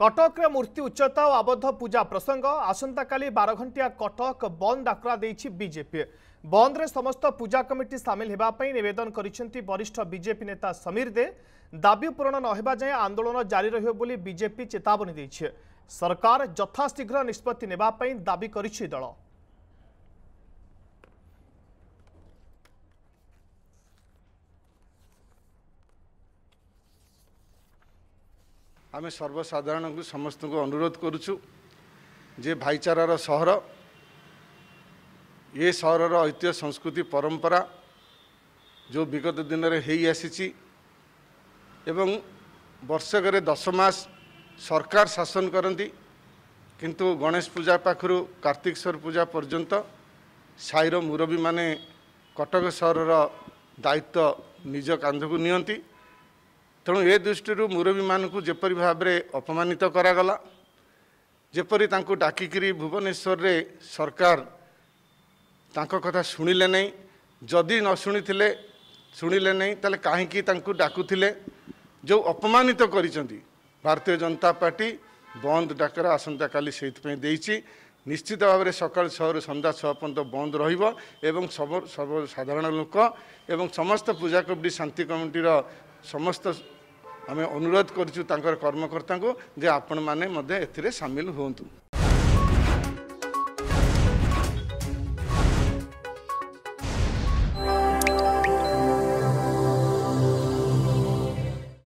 କଟକରେ ମୂର୍ତ୍ତି ଉଚ୍ଚତା ଓ ଆବଦ୍ଧ ପୂଜା ପ୍ରସଙ୍ଗ ଆସନ୍ତାକାଲି ବାରଘଣ୍ଟିଆ କଟକ ବନ୍ଦ ଡାକରା ଦେଇଛି ବିଜେପି ବନ୍ଦରେ ସମସ୍ତ ପୂଜା କମିଟି ସାମିଲ ହେବା ପାଇଁ ନିବେଦନ କରିଛନ୍ତି ବରିଷ୍ଠ ବିଜେପି ନେତା ସମୀର ଦେ ଦାବି ପୂରଣ ନ ହେବା ଯାଏଁ ଆନ୍ଦୋଳନ ଜାରି ରହିବ ବୋଲି ବିଜେପି ଚେତାବନୀ ଦେଇଛି ସରକାର ଯଥାଶୀଘ୍ର ନିଷ୍ପତ୍ତି ନେବା ପାଇଁ ଦାବି କରିଛି ଦଳ ଆମେ ସର୍ବସାଧାରଣଙ୍କୁ ସମସ୍ତଙ୍କୁ ଅନୁରୋଧ କରୁଛୁ ଯେ ଭାଇଚାରାର ସହର ଏ ସହରର ଐତିହ୍ୟ ସଂସ୍କୃତି ପରମ୍ପରା ଯେଉଁ ବିଗତ ଦିନରେ ହେଇଆସିଛି ଏବଂ ବର୍ଷକରେ ଦଶ ମାସ ସରକାର ଶାସନ କରନ୍ତି କିନ୍ତୁ ଗଣେଶ ପୂଜା ପାଖରୁ କାର୍ତ୍ତିକେଶ୍ୱର ପୂଜା ପର୍ଯ୍ୟନ୍ତ ସାହିର ମୁରବୀମାନେ କଟକ ସହରର ଦାୟିତ୍ୱ ନିଜ କାନ୍ଧକୁ ନିଅନ୍ତି ତେଣୁ ଏ ଦୃଷ୍ଟିରୁ ମୁରବୀମାନଙ୍କୁ ଯେପରି ଭାବରେ ଅପମାନିତ କରାଗଲା ଯେପରି ତାଙ୍କୁ ଡାକିକିରି ଭୁବନେଶ୍ୱରରେ ସରକାର ତାଙ୍କ କଥା ଶୁଣିଲେ ନାହିଁ ଯଦି ନ ଶୁଣିଥିଲେ ଶୁଣିଲେ ନାହିଁ ତାହେଲେ କାହିଁକି ତାଙ୍କୁ ଡାକୁଥିଲେ ଯେଉଁ ଅପମାନିତ କରିଛନ୍ତି ଭାରତୀୟ ଜନତା ପାର୍ଟି ବନ୍ଦ ଡାକରା ଆସନ୍ତାକାଲି ସେଇଥିପାଇଁ ଦେଇଛି ନିଶ୍ଚିତ ଭାବରେ ସକାଳୁ ଛଅରୁ ସନ୍ଧ୍ୟା ଛଅ ପର୍ଯ୍ୟନ୍ତ ବନ୍ଦ ରହିବ ଏବଂ ସବୁ ସର୍ବସାଧାରଣ ଲୋକ ଏବଂ ସମସ୍ତ ପୂଜା କମିଟି ଶାନ୍ତି କମିଟିର ସମସ୍ତ ଆମେ ଅନୁରୋଧ କରିଛୁ ତାଙ୍କର କର୍ମକର୍ତ୍ତାଙ୍କୁ ଯେ ଆପଣମାନେ ମଧ୍ୟ ଏଥିରେ ସାମିଲ ହୁଅନ୍ତୁ